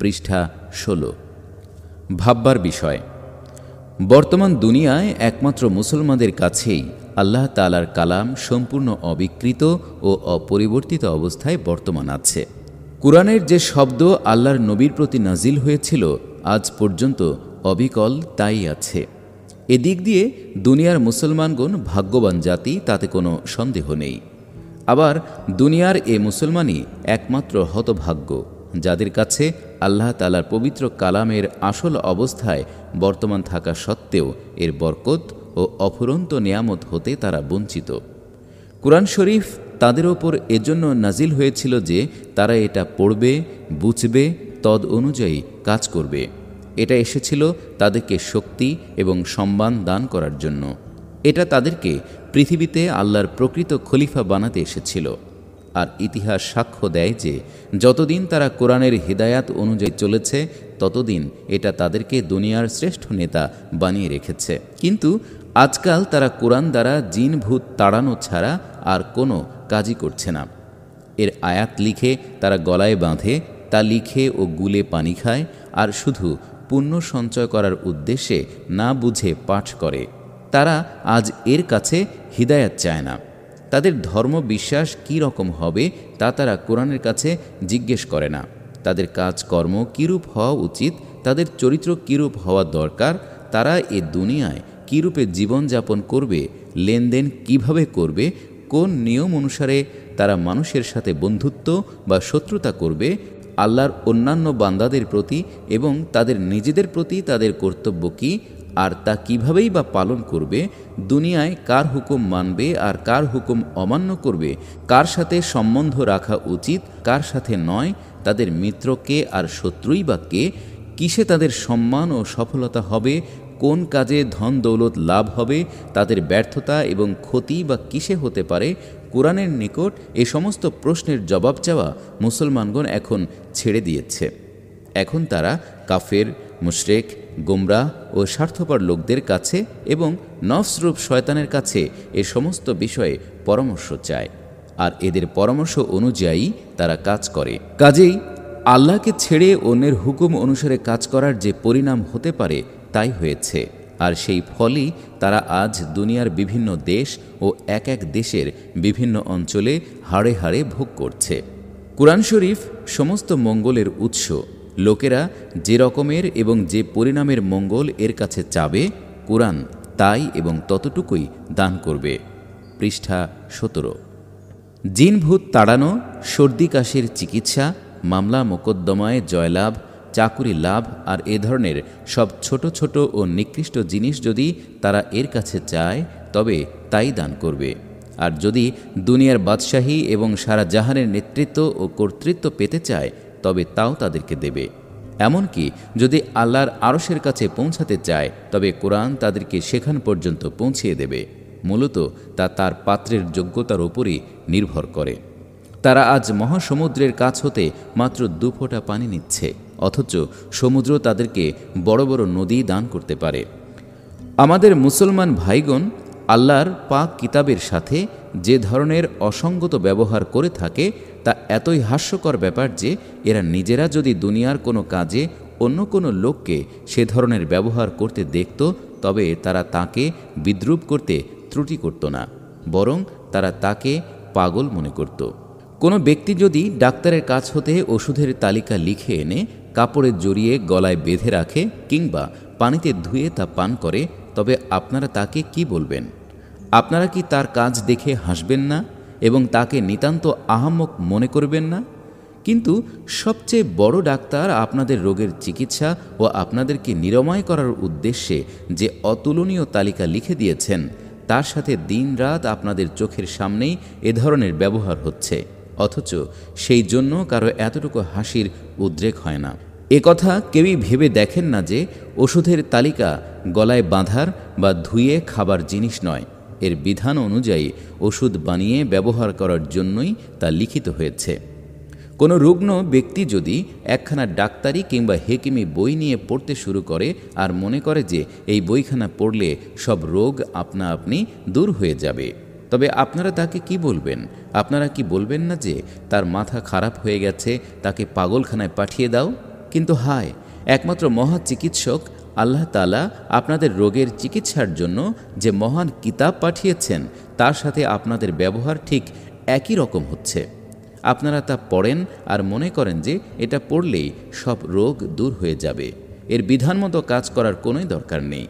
পৃষ্ঠা ষোলো ভাববার বিষয় বর্তমান দুনিয়ায় একমাত্র মুসলমানদের কাছেই আল্লাহ তালার কালাম সম্পূর্ণ অবিকৃত ও অপরিবর্তিত অবস্থায় বর্তমান আছে কোরআনের যে শব্দ আল্লাহর নবীর প্রতি নাজিল হয়েছিল আজ পর্যন্ত অবিকল তাই আছে এদিক দিয়ে দুনিয়ার মুসলমানগণ ভাগ্যবান জাতি তাতে কোনো সন্দেহ নেই আবার দুনিয়ার এ মুসলমানই একমাত্র হতভাগ্য যাদের কাছে আল্লাহ তালার পবিত্র কালামের আসল অবস্থায় বর্তমান থাকা সত্ত্বেও এর বরকত ও অফুরন্ত নিয়ামত হতে তারা বঞ্চিত কোরআন শরীফ তাদের ওপর এজন্য নাজিল হয়েছিল যে তারা এটা পড়বে বুঝবে তদ অনুযায়ী কাজ করবে এটা এসেছিল তাদেরকে শক্তি এবং সম্মান দান করার জন্য এটা তাদেরকে পৃথিবীতে আল্লাহর প্রকৃত খলিফা বানাতে এসেছিল আর ইতিহাস সাক্ষ্য দেয় যে যতদিন তারা কোরআনের হৃদায়াত অনুযায়ী চলেছে ততদিন এটা তাদেরকে দুনিয়ার শ্রেষ্ঠ নেতা বানিয়ে রেখেছে কিন্তু আজকাল তারা কোরআন দ্বারা জিন ভূত তাড়ানো ছাড়া আর কোনো কাজই করছে না এর আয়াত লিখে তারা গলায় বাঁধে তা লিখে ও গুলে পানি খায় আর শুধু পুণ্য সঞ্চয় করার উদ্দেশ্যে না বুঝে পাঠ করে তারা আজ এর কাছে হৃদায়াত চায় না তাদের ধর্ম বিশ্বাস কী রকম হবে তা তারা কোরআনের কাছে জিজ্ঞেস করে না তাদের কাজকর্ম কীরূপ হওয়া উচিত তাদের চরিত্র কীরূপ হওয়া দরকার তারা এ দুনিয়ায় কীরূপে জীবনযাপন করবে লেনদেন কিভাবে করবে কোন নিয়ম অনুসারে তারা মানুষের সাথে বন্ধুত্ব বা শত্রুতা করবে আল্লাহর অন্যান্য বান্দাদের প্রতি এবং তাদের নিজেদের প্রতি তাদের কর্তব্য কী আর তা কিভাবেই বা পালন করবে দুনিয়ায় কার হুকুম মানবে আর কার হুকুম অমান্য করবে কার সাথে সম্বন্ধ রাখা উচিত কার সাথে নয় তাদের মিত্র কে আর শত্রুই বা কে কিসে তাদের সম্মান ও সফলতা হবে কোন কাজে ধন দৌলত লাভ হবে তাদের ব্যর্থতা এবং ক্ষতি বা কিসে হতে পারে কোরআনের নিকট এ সমস্ত প্রশ্নের জবাব চাওয়া মুসলমানগণ এখন ছেড়ে দিয়েছে এখন তারা কাফের মুশরেক গোমরাহ ও স্বার্থপর লোকদের কাছে এবং নফসরূপ শয়তানের কাছে এ সমস্ত বিষয়ে পরামর্শ চায় আর এদের পরামর্শ অনুযায়ী তারা কাজ করে কাজেই আল্লাহকে ছেড়ে অন্যের হুকুম অনুসারে কাজ করার যে পরিণাম হতে পারে তাই হয়েছে আর সেই ফলই তারা আজ দুনিয়ার বিভিন্ন দেশ ও এক এক দেশের বিভিন্ন অঞ্চলে হাড়ে হাড়ে ভোগ করছে কোরআন শরীফ সমস্ত মঙ্গলের উৎস লোকেরা যে রকমের এবং যে পরিণামের মঙ্গল এর কাছে চাবে কোরআন তাই এবং ততটুকুই দান করবে পৃষ্ঠা সতেরো জিনভূত তাড়ানো সর্দি কাশির চিকিৎসা মামলা মোকদ্দমায় জয়লাভ চাকুরি লাভ আর এ ধরনের সব ছোট ছোট ও নিকৃষ্ট জিনিস যদি তারা এর কাছে চায় তবে তাই দান করবে আর যদি দুনিয়ার বাদশাহী এবং সারা জাহানের নেতৃত্ব ও কর্তৃত্ব পেতে চায় তবে তাও তাদেরকে দেবে এমনকি যদি আল্লাহর আরশের কাছে পৌঁছাতে চায় তবে কোরআন তাদেরকে সেখান পর্যন্ত পৌঁছিয়ে দেবে মূলত তা তার পাত্রের যোগ্যতার ওপরই নির্ভর করে তারা আজ মহাসমুদ্রের কাছ হতে মাত্র দুফোঁটা পানি নিচ্ছে অথচ সমুদ্র তাদেরকে বড় বড় নদী দান করতে পারে আমাদের মুসলমান ভাইগণ আল্লাহর পাক কিতাবের সাথে যে ধরনের অসঙ্গত ব্যবহার করে থাকে তা এতই হাস্যকর ব্যাপার যে এরা নিজেরা যদি দুনিয়ার কোনো কাজে অন্য কোনো লোককে সে ধরনের ব্যবহার করতে দেখত তবে তারা তাকে বিদ্রুপ করতে ত্রুটি করত না বরং তারা তাকে পাগল মনে করত কোনো ব্যক্তি যদি ডাক্তারের কাছ হতে ওষুধের তালিকা লিখে এনে কাপড়ে জড়িয়ে গলায় বেঁধে রাখে কিংবা পানিতে ধুয়ে তা পান করে তবে আপনারা তাকে কি বলবেন আপনারা কি তার কাজ দেখে হাসবেন না এবং তাকে নিতান্ত আহাম্মক মনে করবেন না কিন্তু সবচেয়ে বড় ডাক্তার আপনাদের রোগের চিকিৎসা ও আপনাদেরকে নিরময় করার উদ্দেশ্যে যে অতুলনীয় তালিকা লিখে দিয়েছেন তার সাথে দিন রাত আপনাদের চোখের সামনেই এ ধরনের ব্যবহার হচ্ছে অথচ সেই জন্য কারো এতটুকু হাসির উদ্রেক হয় না এ কথা কেউই ভেবে দেখেন না যে ওষুধের তালিকা গলায় বাঁধার বা ধুয়ে খাবার জিনিস নয় এর বিধান অনুযায়ী ওষুধ বানিয়ে ব্যবহার করার জন্যই তা লিখিত হয়েছে কোনো রুগ্ন ব্যক্তি যদি একখানা ডাক্তারি কিংবা হেকিমি বই নিয়ে পড়তে শুরু করে আর মনে করে যে এই বইখানা পড়লে সব রোগ আপনা আপনি দূর হয়ে যাবে তবে আপনারা তাকে কি বলবেন আপনারা কি বলবেন না যে তার মাথা খারাপ হয়ে গেছে তাকে পাগলখানায় পাঠিয়ে দাও কিন্তু হায় একমাত্র মহা চিকিৎসক আল্লাহ তালা আপনাদের রোগের চিকিৎসার জন্য যে মহান কিতাব পাঠিয়েছেন তার সাথে আপনাদের ব্যবহার ঠিক একই রকম হচ্ছে আপনারা তা পড়েন আর মনে করেন যে এটা পড়লেই সব রোগ দূর হয়ে যাবে এর বিধানমতো কাজ করার কোনোই দরকার নেই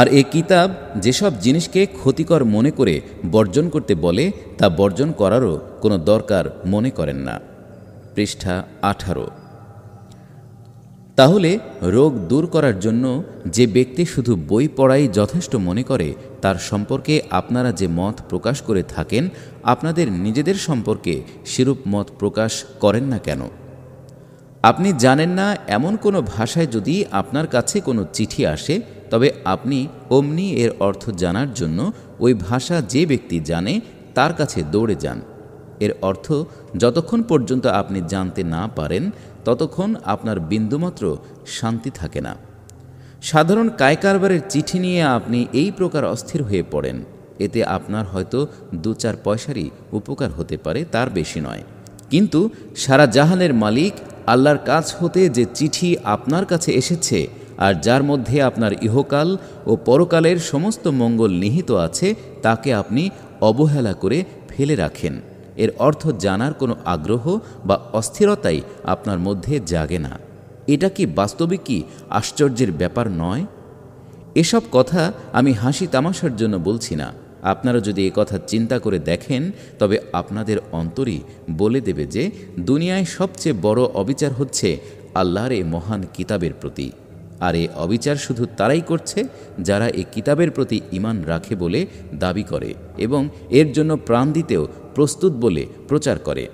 আর এ কিতাব যেসব জিনিসকে ক্ষতিকর মনে করে বর্জন করতে বলে তা বর্জন করারও কোনো দরকার মনে করেন না পৃষ্ঠা আঠারো তাহলে রোগ দূর করার জন্য যে ব্যক্তি শুধু বই পড়াই যথেষ্ট মনে করে তার সম্পর্কে আপনারা যে মত প্রকাশ করে থাকেন আপনাদের নিজেদের সম্পর্কে সেরূপ মত প্রকাশ করেন না কেন আপনি জানেন না এমন কোনো ভাষায় যদি আপনার কাছে কোনো চিঠি আসে তবে আপনি অমনি এর অর্থ জানার জন্য ওই ভাষা যে ব্যক্তি জানে তার কাছে দৌড়ে যান এর অর্থ যতক্ষণ পর্যন্ত আপনি জানতে না পারেন ততক্ষণ আপনার বিন্দুমাত্র শান্তি থাকে না সাধারণ কায় কারবারের চিঠি নিয়ে আপনি এই প্রকার অস্থির হয়ে পড়েন এতে আপনার হয়তো দু চার পয়সারই উপকার হতে পারে তার বেশি নয় কিন্তু সারা জাহানের মালিক আল্লাহর কাজ হতে যে চিঠি আপনার কাছে এসেছে আর যার মধ্যে আপনার ইহকাল ও পরকালের সমস্ত মঙ্গল নিহিত আছে তাকে আপনি অবহেলা করে ফেলে রাখেন এর অর্থ জানার কোনো আগ্রহ বা অস্থিরতাই আপনার মধ্যে জাগে না এটা কি বাস্তবে কি আশ্চর্যের ব্যাপার নয় এসব কথা আমি হাসি তামাশার জন্য বলছি না আপনারা যদি এ কথা চিন্তা করে দেখেন তবে আপনাদের অন্তরই বলে দেবে যে দুনিয়ায় সবচেয়ে বড় অবিচার হচ্ছে আল্লাহর এ মহান কিতাবের প্রতি আর এ অবিচার শুধু তারাই করছে যারা এ কিতাবের প্রতি ইমান রাখে বলে দাবি করে এবং এর জন্য প্রাণ দিতেও প্রস্তুত বলে প্রচার করে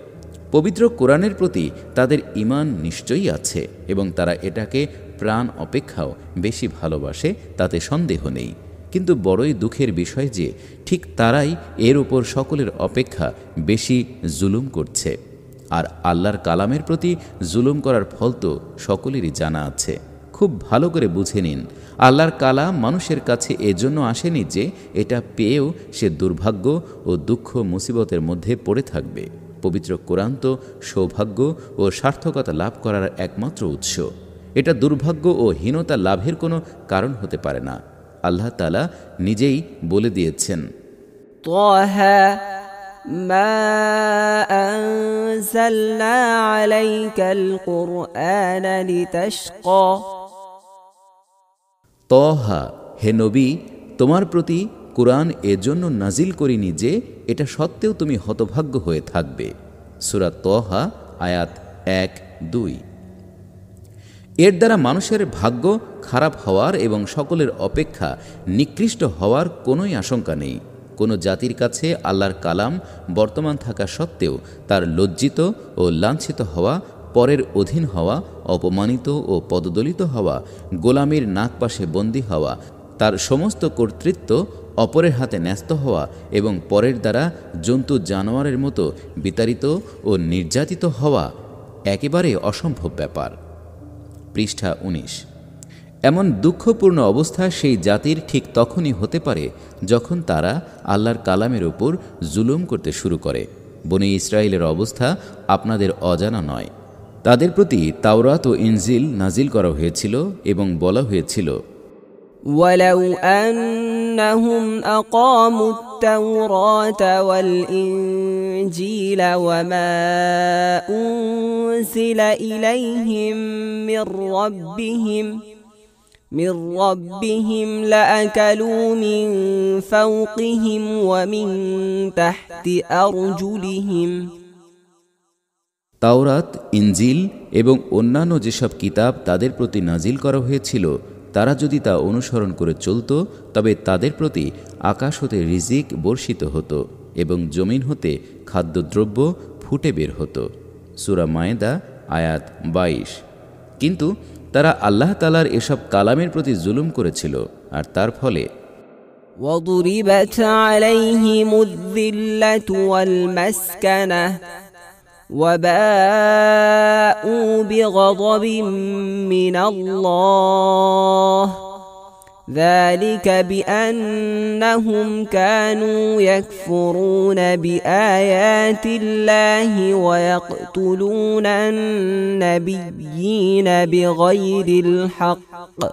পবিত্র কোরআনের প্রতি তাদের ইমান নিশ্চয়ই আছে এবং তারা এটাকে প্রাণ অপেক্ষাও বেশি ভালোবাসে তাতে সন্দেহ নেই কিন্তু বড়ই দুঃখের বিষয় যে ঠিক তারাই এর ওপর সকলের অপেক্ষা বেশি জুলুম করছে আর আল্লাহর কালামের প্রতি জুলুম করার ফল তো সকলেরই জানা আছে খুব ভালো করে বুঝে নিন আল্লাহর কালাম মানুষের কাছে এজন্য আসেনি যে এটা পেয়েও সে দুর্ভাগ্য ও দুঃখ মুসিবতের মধ্যে পড়ে থাকবে পবিত্র কোরআন তো সৌভাগ্য ও সার্থকতা লাভ করার একমাত্র উৎস এটা দুর্ভাগ্য ও হীনতা লাভের কোনো কারণ হতে পারে না আল্লাহ তালা নিজেই বলে দিয়েছেন ما أنزلنا عليك القرآن لتشقى তহা হে নবী তোমার প্রতি কোরআন এজন্য নাজিল করিনি যে এটা সত্ত্বেও তুমি হতভাগ্য হয়ে থাকবে সুরা তহা আয়াত এক দুই এর দ্বারা মানুষের ভাগ্য খারাপ হওয়ার এবং সকলের অপেক্ষা নিকৃষ্ট হওয়ার কোনোই আশঙ্কা নেই কোনো জাতির কাছে আল্লাহর কালাম বর্তমান থাকা সত্ত্বেও তার লজ্জিত ও লাঞ্ছিত হওয়া পরের অধীন হওয়া অপমানিত ও পদদলিত হওয়া গোলামীর নাকপাশে বন্দী হওয়া তার সমস্ত কর্তৃত্ব অপরের হাতে ন্যস্ত হওয়া এবং পরের দ্বারা জন্তু জানোয়ারের মতো বিতাড়িত ও নির্যাতিত হওয়া একেবারে অসম্ভব ব্যাপার পৃষ্ঠা ১৯ এমন দুঃখপূর্ণ অবস্থা সেই জাতির ঠিক তখনই হতে পারে যখন তারা আল্লাহর কালামের ওপর জুলুম করতে শুরু করে বনে ইসরায়েলের অবস্থা আপনাদের অজানা নয় তাদের প্রতি তাওরাত ও ইনজিল নাজিল করা হয়েছিল এবং বলা হয়েছিল ولو أنهم أقاموا التوراة والإنجيل وما أنزل إليهم من ربهم من ربهم لأكلوا من فوقهم ومن تحت أرجلهم তাওরাত ইঞ্জিল এবং অন্যান্য যেসব কিতাব তাদের প্রতি নাজিল করা হয়েছিল তারা যদি তা অনুসরণ করে চলত তবে তাদের প্রতি আকাশ হতে রিজিক বর্ষিত হতো এবং জমিন হতে খাদ্যদ্রব্য ফুটে বের হতো সুরা মায়েদা আয়াত বাইশ কিন্তু তারা আল্লাহ তালার এসব কালামের প্রতি জুলুম করেছিল আর তার ফলে وَضُرِبَتْ عَلَيْهِمُ الذِّلَّةُ وَالْمَسْكَنَةُ وباءوا بغضب من الله ذلك بانهم كانوا يكفرون بايات الله ويقتلون النبيين بغير الحق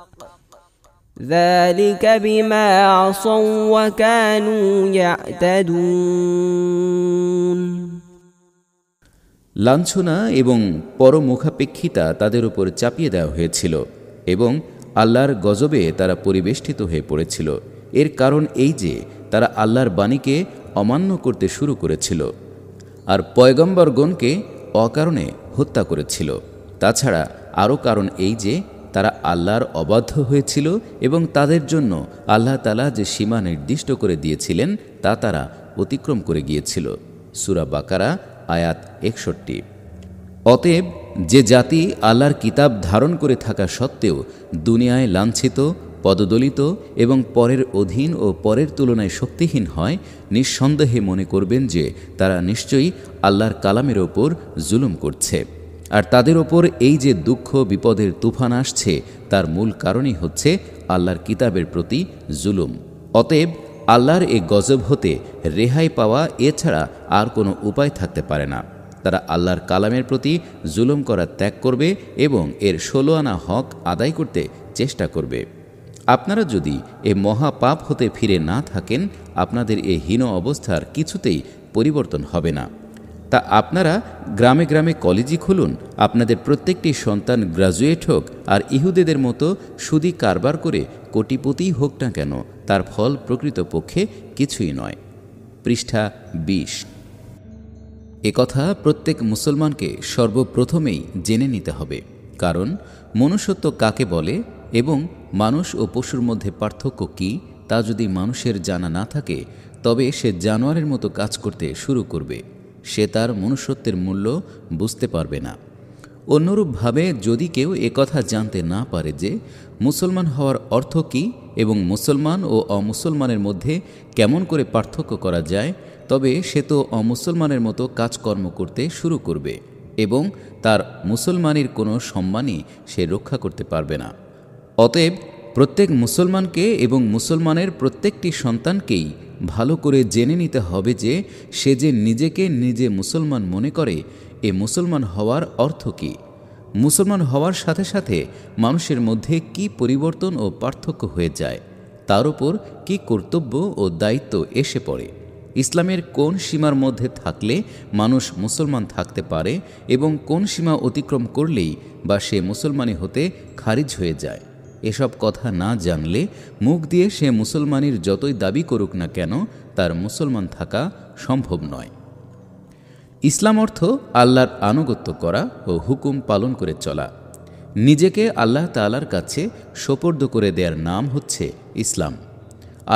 ذلك بما عصوا وكانوا يعتدون লাঞ্ছনা এবং পরমুখাপেক্ষিতা তাদের উপর চাপিয়ে দেওয়া হয়েছিল এবং আল্লাহর গজবে তারা পরিবেষ্টিত হয়ে পড়েছিল এর কারণ এই যে তারা আল্লাহর বাণীকে অমান্য করতে শুরু করেছিল আর পয়গম্বরগণকে অকারণে হত্যা করেছিল তাছাড়া আরও কারণ এই যে তারা আল্লাহর অবাধ্য হয়েছিল এবং তাদের জন্য আল্লাহ আল্লাহতালা যে সীমা নির্দিষ্ট করে দিয়েছিলেন তা তারা অতিক্রম করে গিয়েছিল সুরা বাকারা আয়াত একষট্টি অতএব যে জাতি আল্লাহর কিতাব ধারণ করে থাকা সত্ত্বেও দুনিয়ায় লাঞ্ছিত পদদলিত এবং পরের অধীন ও পরের তুলনায় শক্তিহীন হয় নিঃসন্দেহে মনে করবেন যে তারা নিশ্চয়ই আল্লাহর কালামের ওপর জুলুম করছে আর তাদের ওপর এই যে দুঃখ বিপদের তুফান আসছে তার মূল কারণই হচ্ছে আল্লাহর কিতাবের প্রতি জুলুম অতএব আল্লাহর এ গজব হতে রেহাই পাওয়া এছাড়া আর কোনো উপায় থাকতে পারে না তারা আল্লাহর কালামের প্রতি জুলুম করা ত্যাগ করবে এবং এর ষোলো আনা হক আদায় করতে চেষ্টা করবে আপনারা যদি এ মহাপাপ হতে ফিরে না থাকেন আপনাদের এ হীন অবস্থার কিছুতেই পরিবর্তন হবে না তা আপনারা গ্রামে গ্রামে কলেজই খুলুন আপনাদের প্রত্যেকটি সন্তান গ্রাজুয়েট হোক আর ইহুদেদের মতো সুদি কারবার করে কোটিপতিই হোক না কেন তার ফল প্রকৃতপক্ষে কিছুই নয় পৃষ্ঠা বিশ কথা প্রত্যেক মুসলমানকে সর্বপ্রথমেই জেনে নিতে হবে কারণ মনুষ্যত্ব কাকে বলে এবং মানুষ ও পশুর মধ্যে পার্থক্য কি তা যদি মানুষের জানা না থাকে তবে সে জানোয়ারের মতো কাজ করতে শুরু করবে সে তার মনুষ্যত্বের মূল্য বুঝতে পারবে না অন্যরূপভাবে যদি কেউ একথা জানতে না পারে যে মুসলমান হওয়ার অর্থ কী এবং মুসলমান ও অমুসলমানের মধ্যে কেমন করে পার্থক্য করা যায় তবে সে তো অমুসলমানের মতো কাজকর্ম করতে শুরু করবে এবং তার মুসলমানের কোনো সম্মানই সে রক্ষা করতে পারবে না অতএব প্রত্যেক মুসলমানকে এবং মুসলমানের প্রত্যেকটি সন্তানকেই ভালো করে জেনে নিতে হবে যে সে যে নিজেকে নিজে মুসলমান মনে করে এ মুসলমান হওয়ার অর্থ কী মুসলমান হওয়ার সাথে সাথে মানুষের মধ্যে কি পরিবর্তন ও পার্থক্য হয়ে যায় তার উপর কি কর্তব্য ও দায়িত্ব এসে পড়ে ইসলামের কোন সীমার মধ্যে থাকলে মানুষ মুসলমান থাকতে পারে এবং কোন সীমা অতিক্রম করলেই বা সে মুসলমানি হতে খারিজ হয়ে যায় এসব কথা না জানলে মুখ দিয়ে সে মুসলমানের যতই দাবি করুক না কেন তার মুসলমান থাকা সম্ভব নয় ইসলাম অর্থ আল্লাহর আনুগত্য করা ও হুকুম পালন করে চলা নিজেকে আল্লাহ তালার কাছে সোপর্দ করে দেওয়ার নাম হচ্ছে ইসলাম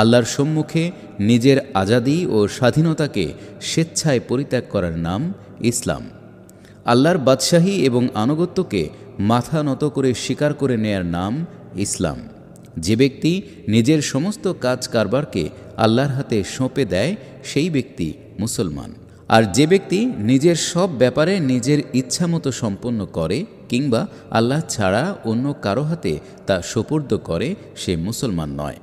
আল্লাহর সম্মুখে নিজের আজাদি ও স্বাধীনতাকে স্বেচ্ছায় পরিত্যাগ করার নাম ইসলাম আল্লাহর বাদশাহী এবং আনুগত্যকে মাথা নত করে স্বীকার করে নেয়ার নাম ইসলাম যে ব্যক্তি নিজের সমস্ত কাজ কারবারকে আল্লাহর হাতে সঁপে দেয় সেই ব্যক্তি মুসলমান আর যে ব্যক্তি নিজের সব ব্যাপারে নিজের ইচ্ছামতো সম্পন্ন করে কিংবা আল্লাহ ছাড়া অন্য কারো হাতে তা সোপর্দ করে সে মুসলমান নয়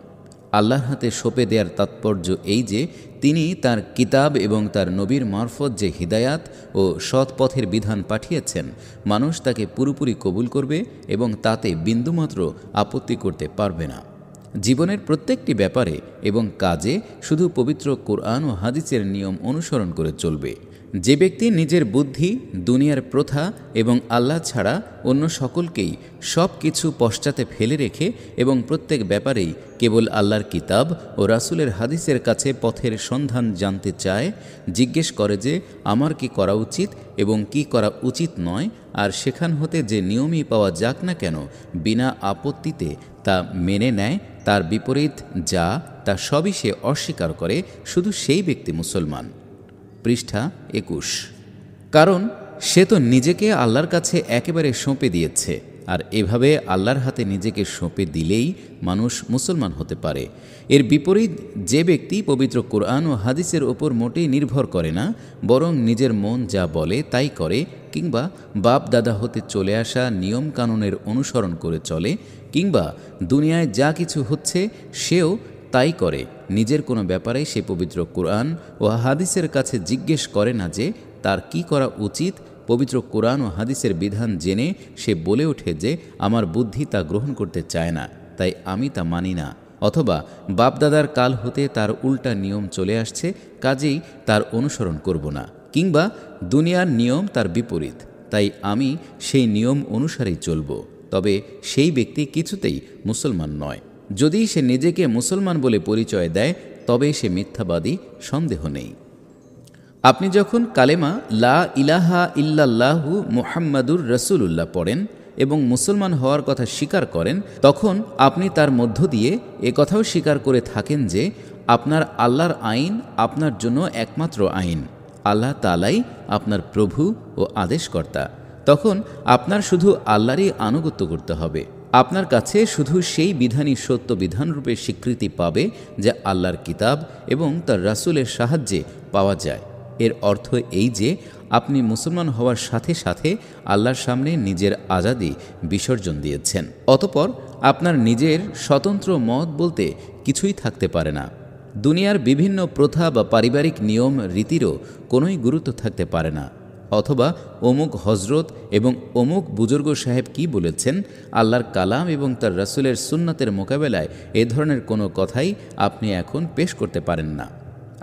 আল্লাহর হাতে সঁপে দেওয়ার তাৎপর্য এই যে তিনি তার কিতাব এবং তার নবীর মারফত যে হিদায়াত ও সৎপথের বিধান পাঠিয়েছেন মানুষ তাকে পুরোপুরি কবুল করবে এবং তাতে বিন্দুমাত্র আপত্তি করতে পারবে না জীবনের প্রত্যেকটি ব্যাপারে এবং কাজে শুধু পবিত্র কোরআন ও হাদিসের নিয়ম অনুসরণ করে চলবে যে ব্যক্তি নিজের বুদ্ধি দুনিয়ার প্রথা এবং আল্লাহ ছাড়া অন্য সকলকেই সব কিছু পশ্চাতে ফেলে রেখে এবং প্রত্যেক ব্যাপারেই কেবল আল্লাহর কিতাব ও রাসুলের হাদিসের কাছে পথের সন্ধান জানতে চায় জিজ্ঞেস করে যে আমার কি করা উচিত এবং কি করা উচিত নয় আর সেখান হতে যে নিয়মই পাওয়া যাক না কেন বিনা আপত্তিতে তা মেনে নেয় তার বিপরীত যা তা সবই সে অস্বীকার করে শুধু সেই ব্যক্তি মুসলমান পৃষ্ঠা একুশ কারণ সে তো নিজেকে আল্লাহর কাছে একেবারে সঁপে দিয়েছে আর এভাবে আল্লাহর হাতে নিজেকে সঁপে দিলেই মানুষ মুসলমান হতে পারে এর বিপরীত যে ব্যক্তি পবিত্র কোরআন ও হাদিসের ওপর মোটেই নির্ভর করে না বরং নিজের মন যা বলে তাই করে কিংবা বাপ দাদা হতে চলে আসা নিয়ম কানুনের অনুসরণ করে চলে কিংবা দুনিয়ায় যা কিছু হচ্ছে সেও তাই করে নিজের কোনো ব্যাপারেই সে পবিত্র কোরআন ও হাদিসের কাছে জিজ্ঞেস করে না যে তার কি করা উচিত পবিত্র কোরআন ও হাদিসের বিধান জেনে সে বলে ওঠে যে আমার বুদ্ধি তা গ্রহণ করতে চায় না তাই আমি তা মানি না অথবা বাপদাদার কাল হতে তার উল্টা নিয়ম চলে আসছে কাজেই তার অনুসরণ করব না কিংবা দুনিয়ার নিয়ম তার বিপরীত তাই আমি সেই নিয়ম অনুসারেই চলব তবে সেই ব্যক্তি কিছুতেই মুসলমান নয় যদি সে নিজেকে মুসলমান বলে পরিচয় দেয় তবে সে মিথ্যাবাদী সন্দেহ নেই আপনি যখন কালেমা লা ইলাহা ইল্লাল্লাহু মুহাম্মাদুর উল্লাহ পড়েন এবং মুসলমান হওয়ার কথা স্বীকার করেন তখন আপনি তার মধ্য দিয়ে কথাও স্বীকার করে থাকেন যে আপনার আল্লাহর আইন আপনার জন্য একমাত্র আইন আল্লাহ তালাই আপনার প্রভু ও আদেশকর্তা তখন আপনার শুধু আল্লাহরই আনুগত্য করতে হবে আপনার কাছে শুধু সেই বিধানই সত্য বিধানরূপে স্বীকৃতি পাবে যা আল্লাহর কিতাব এবং তার রাসুলের সাহায্যে পাওয়া যায় এর অর্থ এই যে আপনি মুসলমান হওয়ার সাথে সাথে আল্লাহর সামনে নিজের আজাদি বিসর্জন দিয়েছেন অতপর আপনার নিজের স্বতন্ত্র মত বলতে কিছুই থাকতে পারে না দুনিয়ার বিভিন্ন প্রথা বা পারিবারিক নিয়ম রীতিরও কোনোই গুরুত্ব থাকতে পারে না অথবা অমুক হজরত এবং অমুক বুজুর্গ সাহেব কি বলেছেন আল্লাহর কালাম এবং তার রাসুলের সুন্নাতের মোকাবেলায় এ ধরনের কোনো কথাই আপনি এখন পেশ করতে পারেন না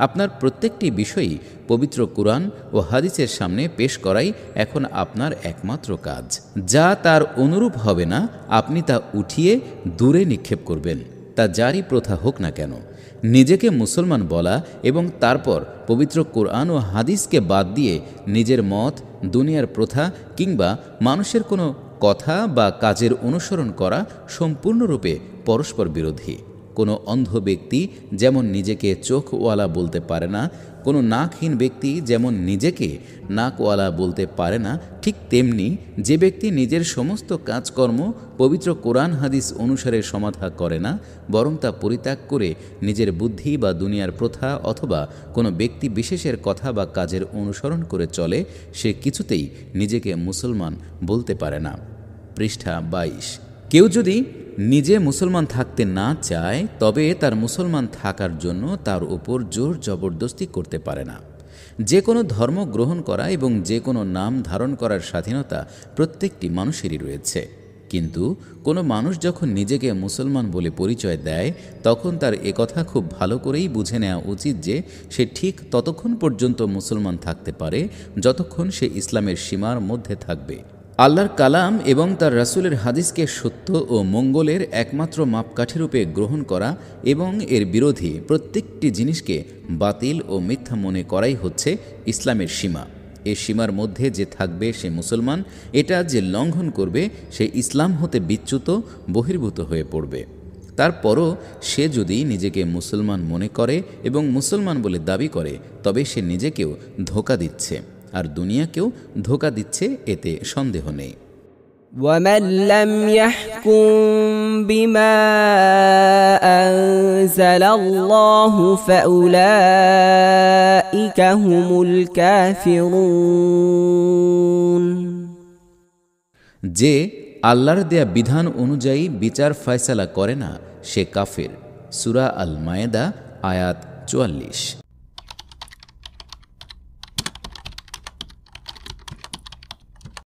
আপনার প্রত্যেকটি বিষয়ই পবিত্র কোরআন ও হাদিসের সামনে পেশ করাই এখন আপনার একমাত্র কাজ যা তার অনুরূপ হবে না আপনি তা উঠিয়ে দূরে নিক্ষেপ করবেন তা জারি প্রথা হোক না কেন নিজেকে মুসলমান বলা এবং তারপর পবিত্র কোরআন ও হাদিসকে বাদ দিয়ে নিজের মত দুনিয়ার প্রথা কিংবা মানুষের কোনো কথা বা কাজের অনুসরণ করা সম্পূর্ণরূপে পরস্পর বিরোধী কোনো অন্ধ ব্যক্তি যেমন নিজেকে চোখওয়ালা বলতে পারে না কোনো নাকহীন ব্যক্তি যেমন নিজেকে নাকওয়ালা বলতে পারে না ঠিক তেমনি যে ব্যক্তি নিজের সমস্ত কাজকর্ম পবিত্র কোরআন হাদিস অনুসারে সমাধা করে না বরং তা পরিত্যাগ করে নিজের বুদ্ধি বা দুনিয়ার প্রথা অথবা কোনো ব্যক্তি বিশেষের কথা বা কাজের অনুসরণ করে চলে সে কিছুতেই নিজেকে মুসলমান বলতে পারে না পৃষ্ঠা বাইশ কেউ যদি নিজে মুসলমান থাকতে না চায় তবে তার মুসলমান থাকার জন্য তার উপর জোর জবরদস্তি করতে পারে না যে কোনো ধর্ম গ্রহণ করা এবং যে কোনো নাম ধারণ করার স্বাধীনতা প্রত্যেকটি মানুষেরই রয়েছে কিন্তু কোনো মানুষ যখন নিজেকে মুসলমান বলে পরিচয় দেয় তখন তার একথা খুব ভালো করেই বুঝে নেওয়া উচিত যে সে ঠিক ততক্ষণ পর্যন্ত মুসলমান থাকতে পারে যতক্ষণ সে ইসলামের সীমার মধ্যে থাকবে আল্লাহর কালাম এবং তার রাসুলের হাদিসকে সত্য ও মঙ্গলের একমাত্র মাপকাঠিরূপে গ্রহণ করা এবং এর বিরোধী প্রত্যেকটি জিনিসকে বাতিল ও মিথ্যা মনে করাই হচ্ছে ইসলামের সীমা এ সীমার মধ্যে যে থাকবে সে মুসলমান এটা যে লঙ্ঘন করবে সে ইসলাম হতে বিচ্যুত বহির্ভূত হয়ে পড়বে তারপরও সে যদি নিজেকে মুসলমান মনে করে এবং মুসলমান বলে দাবি করে তবে সে নিজেকেও ধোকা দিচ্ছে আর দুনিয়াকেও ধোকা দিচ্ছে এতে সন্দেহ নেই وَمَن لَّمْ يَحْكُم بِمَا أَنزَلَ اللَّهُ فَأُولَٰئِكَ هُمُ الْكَافِرُونَ যে আল্লাহর দেয়া বিধান অনুযায়ী বিচার ফয়সালা করে না সে কাফের সুরা আল মায়েদা আয়াত চুয়াল্লিশ